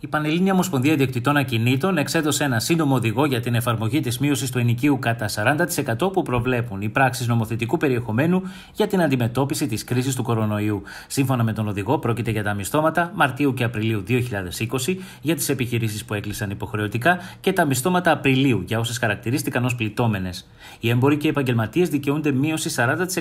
Η Πανελλήνια Ομοσπονδία Διοκτητών Ακινήτων εξέδωσε ένα σύντομο οδηγό για την εφαρμογή της μείωσης του ενοικίου κατά 40% που προβλέπουν οι πράξεις νομοθετικού περιεχομένου για την αντιμετώπιση της κρίσης του κορονοϊού. Σύμφωνα με τον οδηγό, πρόκειται για τα μισθώματα Μαρτίου και Απριλίου 2020 για τις επιχειρήσεις που έκλεισαν υποχρεωτικά και τα μισθώματα Απριλίου για όσες χαρακτηρίστηκαν ως πληττόμενες. Οι έμποροι και οι επαγγελματίες δικαιούνται μείωση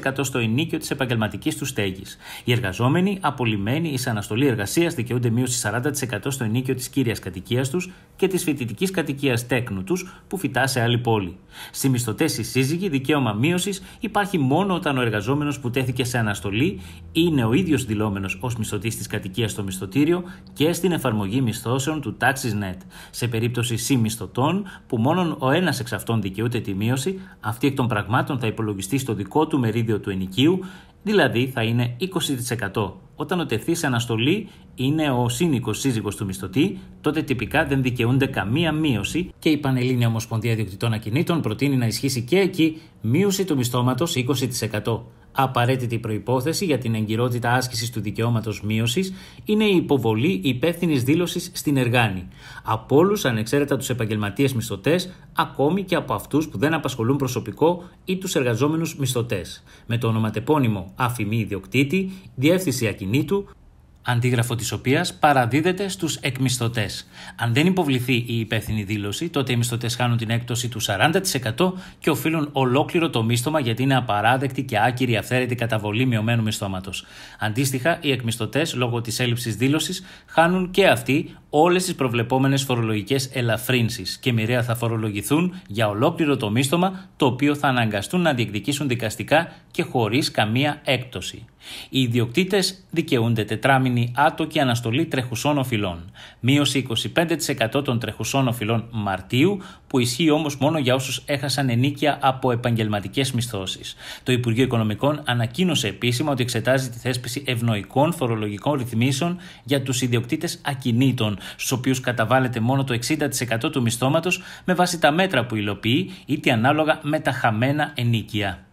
40% στο ενίκιο της επαγγελματικής τους στέγης. Οι εργαζόμενοι, απολυμένοι, ή σε αναστολή εργασίας, δικαιούνται μείωση 40% στο ενίκιο ενίκιο της κύριας κατοικίας τους και της φοιτητικής κατοικίας τέκνου τους που φυτά σε άλλη πόλη. Στι μισθωτέ οι σύζυγοι, δικαίωμα μείωσης υπάρχει μόνο όταν ο εργαζόμενος που τέθηκε σε αναστολή είναι ο ίδιος δηλώμενος ως μισθωτής της κατοικίας στο μισθωτήριο και στην εφαρμογή μισθώσεων του TaxisNet. Σε περίπτωση συμμισθωτών, που μόνο ο ένας εξ αυτών δικαιούται τη μείωση, αυτή εκ των πραγμάτων θα υπολογιστεί στο δικό του μερίδιο του ενοικίου, δηλαδή θα είναι 20% όταν ο τεθεί σε αναστολή είναι ο σύνοικος σύζυγος του μισθωτή, τότε τυπικά δεν δικαιούνται καμία μείωση και η Πανελλήνια Ομοσπονδία Διοκτητών Ακινήτων προτείνει να ισχύσει και εκεί μείωση του μισθώματος 20%. Απαραίτητη προπόθεση για την εγκυρότητα άσκησης του δικαιώματος μείωσης είναι η υποβολή υπεύθυνης δήλωσης στην εργάνη. Από όλους, ανεξαίρετα τους επαγγελματίες μισθωτές, ακόμη και από αυτούς που δεν απασχολούν προσωπικό ή τους εργαζόμενους μισθωτές. Με το ονοματεπώνυμο Αφημή Ιδιοκτήτη, Διεύθυνση Ακινήτου, αντίγραφο της οποίας παραδίδεται στους εκμισθωτές. Αν δεν υποβληθεί η υπεύθυνη δήλωση, τότε οι μισθωτές χάνουν την έκπτωση του 40% και οφείλουν ολόκληρο το μίσθωμα γιατί είναι απαράδεκτη και άκυρη αυθαίρετη καταβολή μειωμένου μισθώματος. Αντίστοιχα, οι εκμισθωτές, λόγω της έλλειψης δήλωσης, χάνουν και αυτοί όλες τις προβλεπόμενες φορολογικές ελαφρύνσεις και μοιραία θα φορολογηθούν για ολόκληρο το μίστομα το οποίο θα αναγκαστούν να διεκδικήσουν δικαστικά και χωρίς καμία έκπτωση. Οι ιδιοκτήτες δικαιούνται τετράμινη η άτοκη αναστολή τρεχουσών οφειλών. Μείωση 25% των τρεχουσών οφειλών Μαρτίου, που ισχύει όμως μόνο για όσους έχασαν ενίκεια από επαγγελματικές μισθώσεις. Το Υπουργείο Οικονομικών ανακοίνωσε επίσημα ότι εξετάζει τη θέσπιση ευνοϊκών φορολογικών ρυθμίσεων για τους ιδιοκτήτες ακινήτων, στους οποίους καταβάλλεται μόνο το 60% του μισθώματος με βάση τα μέτρα που υλοποιεί, είτε ανάλογα με τα χαμένα ενίκεια.